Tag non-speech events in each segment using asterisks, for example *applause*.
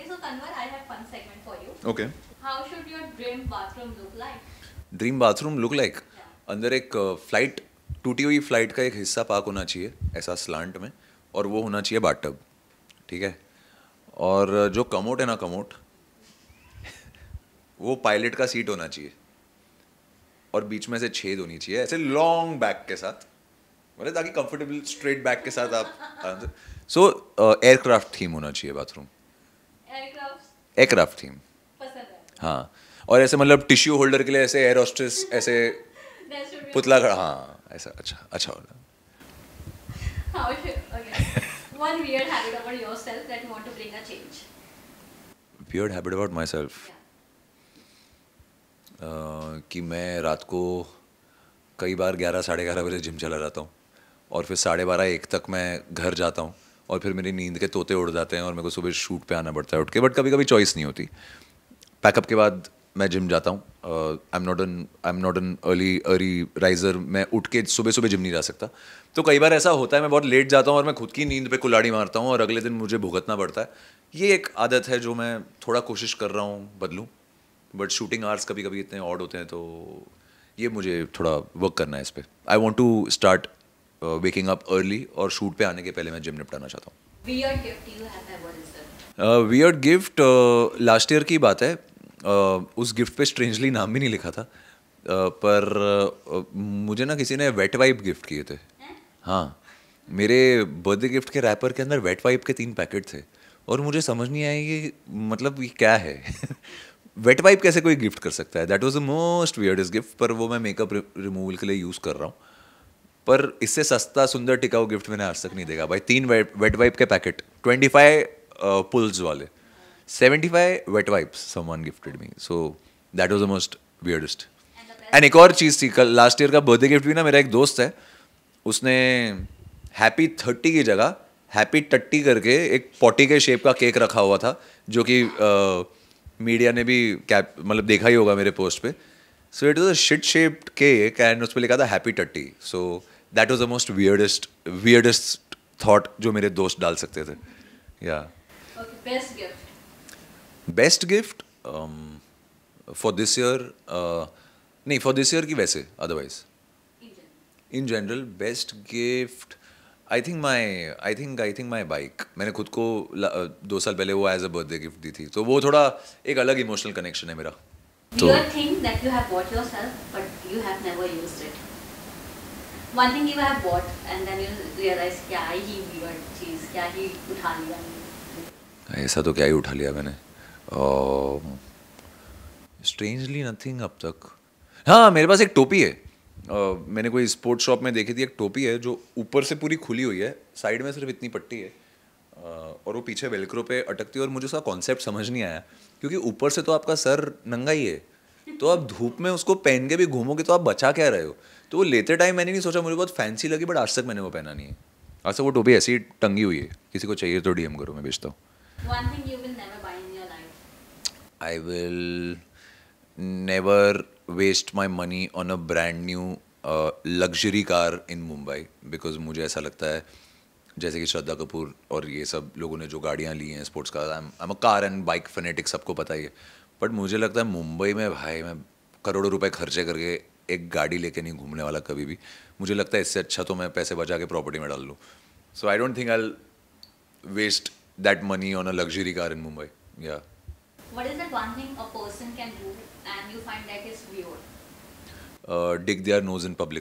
Okay, so Tanwar, I have fun segment for you. Okay. How should your dream bathroom look like? Dream bathroom look like अंदर एक flight uh, टूटी हुई flight का एक हिस्सा पाक होना चाहिए ऐसा स्लांट में और वो होना चाहिए बाटब ठीक है और uh, जो कमोट है ना कमोट वो पायलट का सीट होना चाहिए और बीच में से छेद होनी चाहिए ऐसे लॉन्ग बैक के साथ मतलब ताकि कंफर्टेबल स्ट्रेट बैक के साथ आप सो एयरक्राफ्ट थीम होना चाहिए बाथरूम एयरक्राफ्ट थीम हाँ और ऐसे मतलब टिश्यू होल्डर के लिए ऐसे एयर होस्टेस ऐसे पुतला खड़ा हाँ ऐसा अच्छा अच्छा होल्डर हाँ, One habit about myself कि मैं रात को कई बार ग्यारह साढ़े ग्यारह बजे जिम चला जाता हूँ और फिर साढ़े बारह एक तक मैं घर जाता हूँ और फिर मेरी नींद के तोते उड़ जाते हैं और मेरे को सुबह शूट पे आना पड़ता है उठ के बट कभी कभी चॉइस नहीं होती पैकअप के बाद मैं जिम जाता हूँ I am not an I am not an early early riser मैं उठ के सुबह सुबह जिम नहीं जा सकता तो कई बार ऐसा होता है मैं बहुत लेट जाता हूँ और मैं खुद की नींद पे कुलाड़ी मारता हूँ और अगले दिन मुझे भुगतना पड़ता है ये एक आदत है जो मैं थोड़ा कोशिश कर रहा हूँ बदलूँ बट शूटिंग आर्स कभी कभी इतने ऑड होते हैं तो ये मुझे थोड़ा वर्क करना है इस पर I want to start waking up early और शूट पे आने के पहले मैं जिम निपटाना चाहता हूँ वियर्ड गिफ्ट लास्ट ईयर की बात है uh, उस गिफ्ट पे स्ट्रेंजली नाम भी नहीं लिखा था uh, पर uh, मुझे ना किसी ने वेट वाइप गिफ्ट किए थे हाँ मेरे बर्थडे गिफ्ट के रैपर के अंदर वेट वाइप के तीन पैकेट थे और मुझे समझ नहीं आई कि मतलब ये क्या है वेट *laughs* वाइप कैसे कोई गिफ्ट कर सकता है that was the most weirdest gift पर वो मैं मेकअप रिमूवल के लिए यूज़ कर रहा हूँ पर इससे सस्ता सुंदर टिकाऊ गिफ्ट मैंने आज तक नहीं देखा भाई तीन वेट वाइप के पैकेट ट्वेंटी फाइव पुल्स वाले seventy five wet wipes someone gifted me so that was the most weirdest and एक और चीज़ थी कल लास्ट ईयर का बर्थडे गिफ्ट भी ना मेरा एक दोस्त है उसने हैप्पी थर्टी की जगह हैप्पी टट्टी करके एक पॉटी के शेप का केक रखा हुआ था जो कि मीडिया uh, ने भी कैप मतलब देखा ही होगा मेरे पोस्ट पे so it was a shit shaped cake and उस पर लिखा था हैप्पी टट्टी so so, that was the most weirdest weirdest thought जो मेरे दोस्त डाल सकते थे या best gift for this year नहीं फॉर दिस ईयर की वैसे otherwise in general best gift I think my I think I think my bike मैंने खुद को uh, दो साल पहले वो एज अ बर्थडे गिफ्ट दी थी तो वो थोड़ा एक अलग इमोशनल कनेक्शन है मेरा तो one thing you have bought and then you realise क्या ही वियर्ड चीज़ क्या ही उठा लिया ऐसा तो क्या ही उठा लिया मैंने स्ट्रेंजली नथिंग अब तक हाँ मेरे पास एक टोपी है Uh, मैंने कोई स्पोर्ट्स शॉप में देखी थी एक टोपी है जो ऊपर से पूरी खुली हुई है साइड में सिर्फ इतनी पट्टी है uh, और वो पीछे वेलक्रो पे अटकती है और मुझे उसका कॉन्सेप्ट समझ नहीं आया क्योंकि ऊपर से तो आपका सर नंगा ही है तो आप धूप में उसको पहन के भी घूमोगे तो आप बचा क्या रहे हो तो वो लेते टाइम मैंने नहीं सोचा मुझे बहुत फैंसी लगी बट आज तक मैंने वो पहना नहीं है आज तक वो टोपी ऐसी टंगी हुई है किसी को चाहिए तो डीएम करो मैं बेचता हूँ I will never waste my money on a brand new luxury car in Mumbai because मुझे ऐसा लगता है जैसे कि श्रद्धा कपूर और ये सब लोगों ने जो गाड़ियाँ ली हैं sports car I am a car and bike fanatic सबको पता ही है बट मुझे लगता है मुंबई में भाई मैं करोड़ों रुपए खर्चे करके एक गाड़ी लेके नहीं घूमने वाला कभी भी मुझे लगता है इससे अच्छा तो मैं पैसे बचा के प्रॉपर्टी में डाल लूँ so I don't think I waste that money on a luxury car in Mumbai या dig is that one thing uh,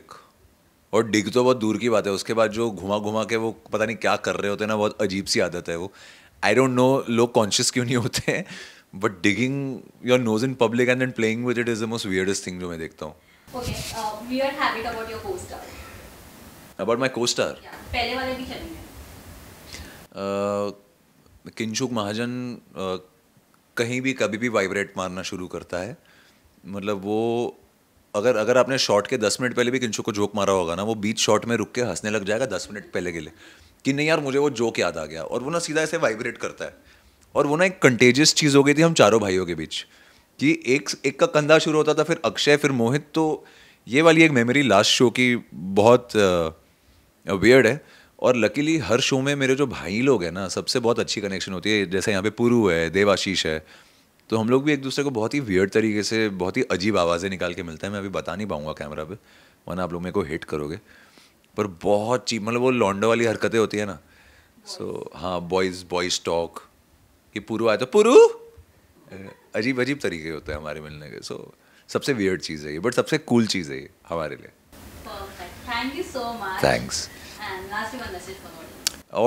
और डिग तो बहुत दूर की बात है उसके बाद जो घुमा घुमा के वो पता नहीं क्या कर रहे होते हैं ना बहुत अजीब सी आदत है वो आई डोंट नो लोग कॉन्शियस क्यों नहीं होते हैं but digging your nose in public and playing with it is the most weirdest thing जो मैं देखता हूँ अबाउट माई को किंचुक महाजन uh, कहीं भी कभी भी वाइब्रेट मारना शुरू करता है मतलब वो अगर अगर आपने शॉट के दस मिनट पहले भी किंचुक को जोक मारा होगा ना वो बीच शॉट में रुक के हंसने लग जाएगा दस मिनट पहले के लिए कि नहीं यार मुझे वो जोक याद आ गया और वो ना सीधा ऐसे वाइब्रेट करता है और वो ना एक कंटेजियस चीज़ हो गई थी हम चारों भाइयों के बीच कि एक एक का कंधा शुरू होता था फिर अक्षय फिर मोहित तो ये वाली एक मेमोरी लास्ट शो की बहुत वियर्ड है और लकीली हर शो में मेरे जो भाई लोग हैं ना सबसे बहुत अच्छी कनेक्शन होती है जैसे यहाँ पे पुरु है देवाशीष है तो हम लोग भी एक दूसरे को बहुत ही वियर्ड तरीके से बहुत ही अजीब आवाज़ें निकाल के मिलते हैं मैं अभी बता नहीं पाऊँगा कैमरा पे वरना आप लोग मेरे को हिट करोगे पर बहुत चीप मतलब वो लॉन्डो वाली हरकतें होती है ना सो so, हाँ बॉयज़ बॉयज़ टॉक कि पुरु आया तो पुरु अजीब अजीब तरीके होते हैं हमारे मिलने के सो so, सबसे वियर्ड चीज़ है ये बट सबसे कूल cool चीज़ है ये हमारे लिए थैंक्स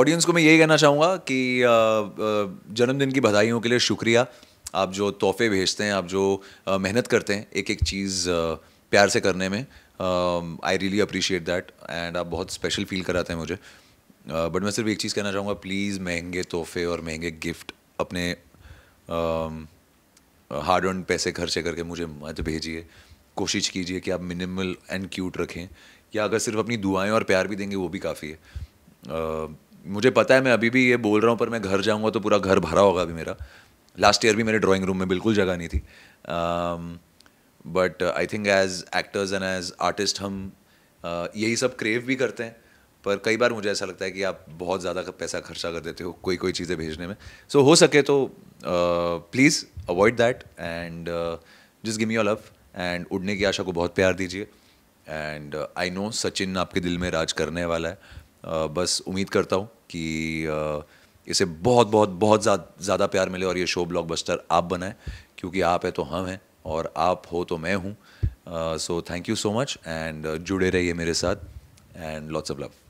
ऑडियंस को मैं यही कहना चाहूँगा कि जन्मदिन की बधाइयों के लिए शुक्रिया आप जो तोहफे भेजते हैं आप जो मेहनत करते हैं एक एक चीज़ प्यार से करने में I really appreciate that and आप बहुत स्पेशल फील कराते हैं मुझे बट uh, मैं सिर्फ एक चीज़ कहना चाहूँगा प्लीज़ महंगे तोहफे और महंगे गिफ्ट अपने हार्ड अर्न पैसे खर्चे करके मुझे मत भेजिए कोशिश कीजिए कि आप मिनिमल एंड क्यूट रखें या अगर सिर्फ अपनी दुआएं और प्यार भी देंगे वो भी काफ़ी है आ, मुझे पता है मैं अभी भी ये बोल रहा हूँ पर मैं घर जाऊँगा तो पूरा घर भरा होगा अभी मेरा लास्ट ईयर भी मेरे ड्राइंग रूम में बिल्कुल जगह नहीं थी but I think as actors and as artist हम uh, यही सब क्रेव भी करते हैं पर कई बार मुझे ऐसा लगता है कि आप बहुत ज़्यादा पैसा खर्चा कर देते हो कोई कोई चीज़ें भेजने में सो so, हो सके तो please avoid that and just give me your love and उड़ने की आशा को बहुत प्यार दीजिए एंड आई नो सचिन आपके दिल में राज करने वाला है uh, बस उम्मीद करता हूँ कि uh, इसे बहुत बहुत बहुत ज़्यादा प्यार मिले और ये शो ब्लॉक आप बनाएं क्योंकि आप है तो हम हैं और आप हो तो मैं हूँ so thank you so much and जुड़े रहिए मेरे साथ एंड लॉट्स ऑफ लव